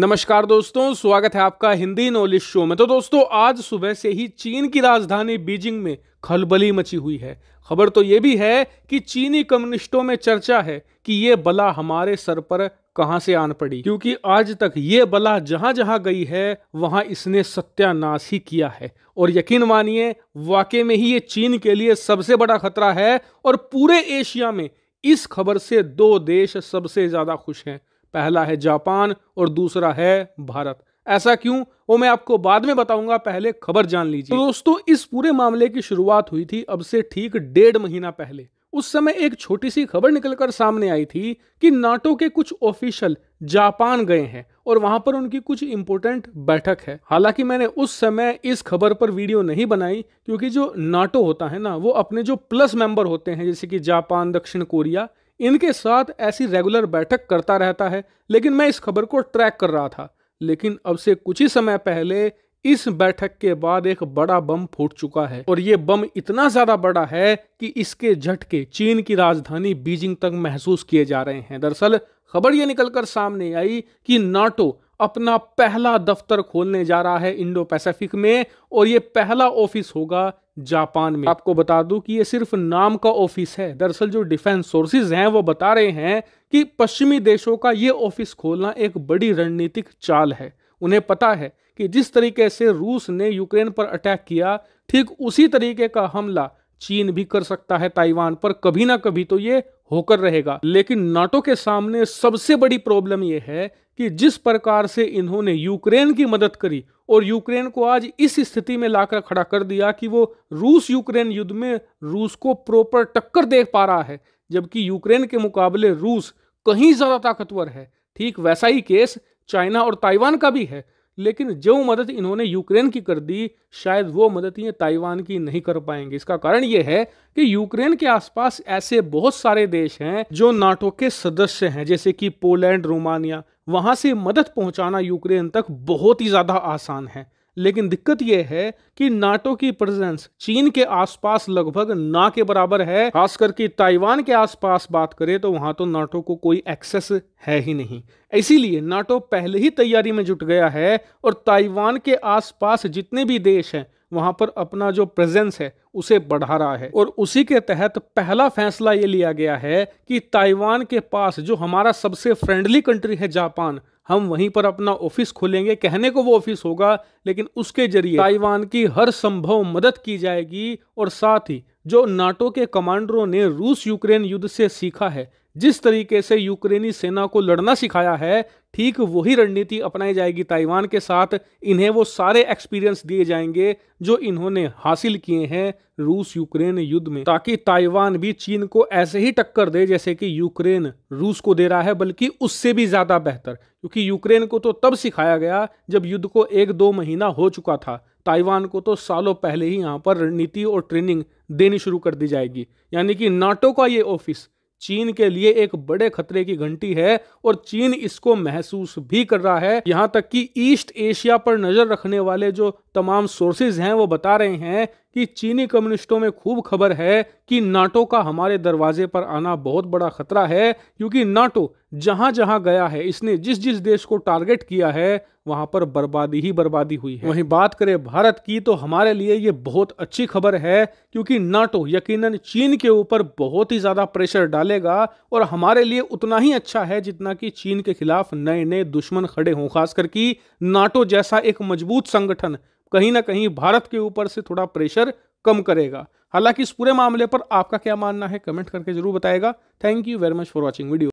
नमस्कार दोस्तों स्वागत है आपका हिंदी नॉलेज शो में तो दोस्तों आज सुबह से ही चीन की राजधानी बीजिंग में खलबली मची हुई है खबर तो ये भी है कि चीनी कम्युनिस्टों में चर्चा है कि ये बला हमारे सर पर कहां से आन पड़ी क्योंकि आज तक ये बला जहां जहां गई है वहां इसने सत्यानाश ही किया है और यकीन मानिए वाकई में ही ये चीन के लिए सबसे बड़ा खतरा है और पूरे एशिया में इस खबर से दो देश सबसे ज़्यादा खुश हैं पहला है जापान और दूसरा है भारत ऐसा क्यों वो मैं आपको बाद में बताऊंगा पहले खबर जान लीजिए तो दोस्तों इस पूरे मामले की शुरुआत हुई थी अब से ठीक डेढ़ महीना पहले उस समय एक छोटी सी खबर निकलकर सामने आई थी कि नाटो के कुछ ऑफिशियल जापान गए हैं और वहां पर उनकी कुछ इंपोर्टेंट बैठक है हालांकि मैंने उस समय इस खबर पर वीडियो नहीं बनाई क्योंकि जो नाटो होता है ना वो अपने जो प्लस मेंबर होते हैं जैसे कि जापान दक्षिण कोरिया इनके साथ ऐसी रेगुलर बैठक करता रहता है लेकिन मैं इस खबर को ट्रैक कर रहा था लेकिन अब से कुछ ही समय पहले इस बैठक के बाद एक बड़ा बम फूट चुका है और ये बम इतना ज्यादा बड़ा है कि इसके झटके चीन की राजधानी बीजिंग तक महसूस किए जा रहे हैं दरअसल खबर ये निकलकर सामने आई कि नाटो अपना पहला दफ्तर खोलने जा रहा है इंडो पैसिफिक में और ये पहला ऑफिस होगा जापान में आपको बता दूं कि ये सिर्फ नाम का ऑफिस है दरअसल जो डिफेंस सोर्सेज हैं वो बता रहे हैं कि पश्चिमी देशों का ये ऑफिस खोलना एक बड़ी रणनीतिक चाल है उन्हें पता है कि जिस तरीके से रूस ने यूक्रेन पर अटैक किया ठीक उसी तरीके का हमला चीन भी कर सकता है ताइवान पर कभी ना कभी तो ये होकर रहेगा लेकिन नाटो के सामने सबसे बड़ी प्रॉब्लम यह है कि जिस प्रकार से इन्होंने यूक्रेन की मदद करी और यूक्रेन को आज इस स्थिति में लाकर खड़ा कर दिया कि वो रूस यूक्रेन युद्ध में रूस को प्रॉपर टक्कर दे पा रहा है जबकि यूक्रेन के मुकाबले रूस कहीं ज़्यादा ताकतवर है ठीक वैसा ही केस चाइना और ताइवान का भी है लेकिन जो मदद इन्होंने यूक्रेन की कर दी शायद वो मदद ये ताइवान की नहीं कर पाएंगे इसका कारण ये है कि यूक्रेन के आसपास ऐसे बहुत सारे देश हैं जो नाटो के सदस्य हैं जैसे कि पोलैंड रोमानिया वहाँ से मदद पहुँचाना यूक्रेन तक बहुत ही ज़्यादा आसान है लेकिन दिक्कत यह है कि नाटो की प्रेजेंस चीन के आसपास लगभग ना के बराबर है खास करके ताइवान के आसपास बात करें तो वहां तो नाटो को कोई एक्सेस है ही नहीं इसीलिए नाटो पहले ही तैयारी में जुट गया है और ताइवान के आसपास जितने भी देश हैं वहाँ पर अपना जो प्रेजेंस है उसे बढ़ा रहा है और उसी के तहत पहला फैसला ये लिया गया है कि ताइवान के पास जो हमारा सबसे फ्रेंडली कंट्री है जापान हम वहीं पर अपना ऑफिस खोलेंगे कहने को वो ऑफिस होगा लेकिन उसके जरिए ताइवान की हर संभव मदद की जाएगी और साथ ही जो नाटो के कमांडरों ने रूस यूक्रेन युद्ध से सीखा है जिस तरीके से यूक्रेनी सेना को लड़ना सिखाया है ठीक वही रणनीति अपनाई जाएगी ताइवान के साथ इन्हें वो सारे एक्सपीरियंस दिए जाएंगे जो इन्होंने हासिल किए हैं रूस यूक्रेन युद्ध में ताकि ताइवान भी चीन को ऐसे ही टक्कर दे जैसे कि यूक्रेन रूस को दे रहा है बल्कि उससे भी ज़्यादा बेहतर क्योंकि यूक्रेन को तो तब सिखाया गया जब युद्ध को एक दो महीना हो चुका था ताइवान को तो सालों पहले ही यहाँ पर रणनीति और ट्रेनिंग देनी शुरू कर दी जाएगी यानी कि नाटो का ये ऑफिस चीन के लिए एक बड़े खतरे की घंटी है और चीन इसको महसूस भी कर रहा है यहाँ तक कि ईस्ट एशिया पर नजर रखने वाले जो तमाम सोर्सेज हैं वो बता रहे हैं कि चीनी कम्युनिस्टों में खूब खबर है कि नाटो का हमारे दरवाजे पर आना बहुत बड़ा खतरा है क्योंकि नाटो जहां जहां गया है इसने जिस जिस देश को टारगेट किया है वहां पर बर्बादी ही बर्बादी हुई है वहीं बात करें भारत की तो हमारे लिए ये बहुत अच्छी खबर है क्योंकि नाटो यकीनन चीन के ऊपर बहुत ही ज्यादा प्रेशर डालेगा और हमारे लिए उतना ही अच्छा है जितना कि चीन के खिलाफ नए नए दुश्मन खड़े हों खास करके नाटो जैसा एक मजबूत संगठन कहीं ना कहीं भारत के ऊपर से थोड़ा प्रेशर कम करेगा हालांकि इस पूरे मामले पर आपका क्या मानना है कमेंट करके जरूर बताएगा thank you very much for watching video